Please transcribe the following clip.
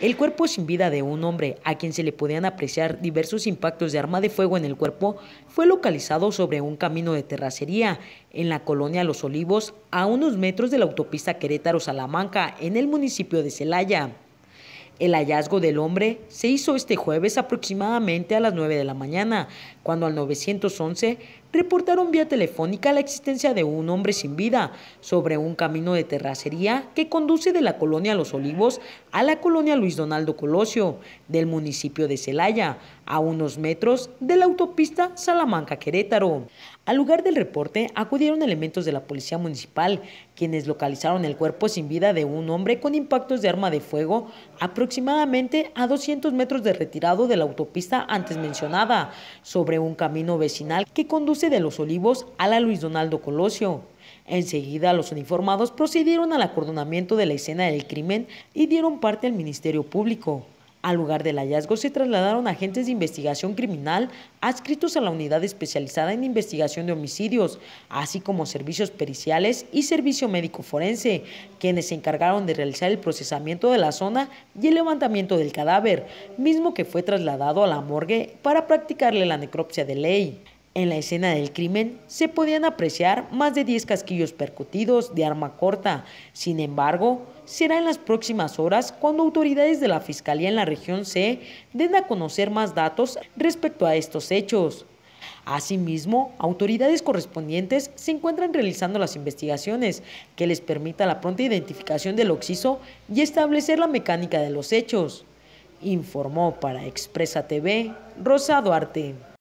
El cuerpo sin vida de un hombre, a quien se le podían apreciar diversos impactos de arma de fuego en el cuerpo, fue localizado sobre un camino de terracería en la colonia Los Olivos, a unos metros de la autopista Querétaro-Salamanca, en el municipio de Celaya. El hallazgo del hombre se hizo este jueves aproximadamente a las 9 de la mañana, cuando al 911 reportaron vía telefónica la existencia de un hombre sin vida sobre un camino de terracería que conduce de la colonia Los Olivos a la colonia Luis Donaldo Colosio, del municipio de Celaya, a unos metros de la autopista Salamanca-Querétaro. Al lugar del reporte acudieron elementos de la Policía Municipal, quienes localizaron el cuerpo sin vida de un hombre con impactos de arma de fuego aproximadamente a 200 metros de retirado de la autopista antes mencionada, sobre un camino vecinal que conduce de los Olivos a la Luis Donaldo Colosio. Enseguida los uniformados procedieron al acordonamiento de la escena del crimen y dieron parte al Ministerio Público. Al lugar del hallazgo se trasladaron agentes de investigación criminal adscritos a la unidad especializada en investigación de homicidios, así como servicios periciales y servicio médico forense, quienes se encargaron de realizar el procesamiento de la zona y el levantamiento del cadáver, mismo que fue trasladado a la morgue para practicarle la necropsia de ley. En la escena del crimen se podían apreciar más de 10 casquillos percutidos de arma corta. Sin embargo, será en las próximas horas cuando autoridades de la Fiscalía en la región C den a conocer más datos respecto a estos hechos. Asimismo, autoridades correspondientes se encuentran realizando las investigaciones que les permita la pronta identificación del occiso y establecer la mecánica de los hechos. Informó para Expresa TV Rosa Duarte.